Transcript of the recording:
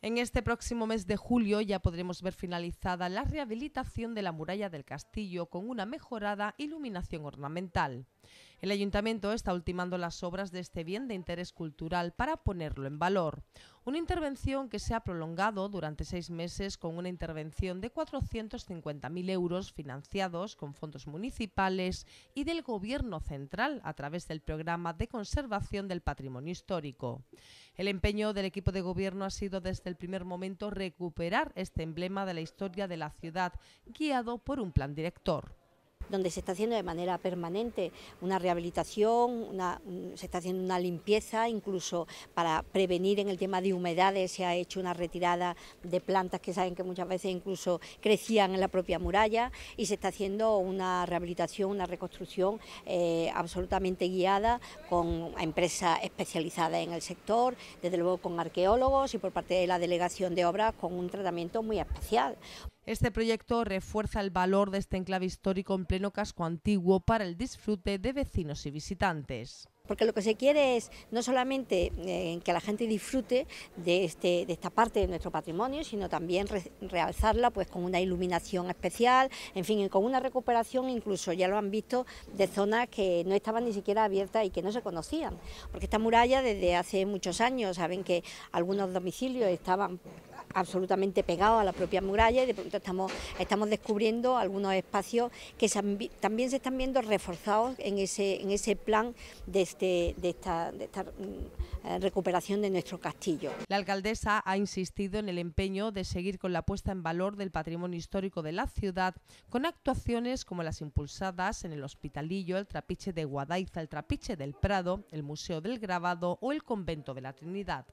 En este próximo mes de julio ya podremos ver finalizada la rehabilitación de la muralla del castillo con una mejorada iluminación ornamental. El ayuntamiento está ultimando las obras de este bien de interés cultural para ponerlo en valor. Una intervención que se ha prolongado durante seis meses con una intervención de 450.000 euros financiados con fondos municipales y del Gobierno central a través del Programa de Conservación del Patrimonio Histórico. El empeño del equipo de gobierno ha sido desde el primer momento recuperar este emblema de la historia de la ciudad, guiado por un plan director donde se está haciendo de manera permanente una rehabilitación, una, se está haciendo una limpieza, incluso para prevenir en el tema de humedades se ha hecho una retirada de plantas que saben que muchas veces incluso crecían en la propia muralla y se está haciendo una rehabilitación, una reconstrucción eh, absolutamente guiada con empresas especializadas en el sector, desde luego con arqueólogos y por parte de la Delegación de Obras con un tratamiento muy especial. Este proyecto refuerza el valor de este enclave histórico en pleno casco antiguo para el disfrute de vecinos y visitantes porque lo que se quiere es no solamente eh, que la gente disfrute este, de, esta parte de nuestro patrimonio, sino también realzarla pues, con una iluminación especial, en fin, con una recuperación incluso, ya lo han visto, de zonas que no estaban ni siquiera abiertas y que no se conocían, porque esta muralla desde hace muchos años, saben que algunos domicilios estaban absolutamente pegado a la propia muralla y de pronto estamos, estamos descubriendo algunos espacios que también se están viendo reforzados en ese, en ese plan de, este, de esta mm, recuperación de nuestro castillo. La alcaldesa ha insistido en el empeño de seguir con la puesta en valor del patrimonio histórico de la ciudad con actuaciones como las impulsadas en el Hospitalillo, el Trapiche de Guadaiza, el Trapiche del Prado, el Museo del Grabado o el Convento de la Trinidad.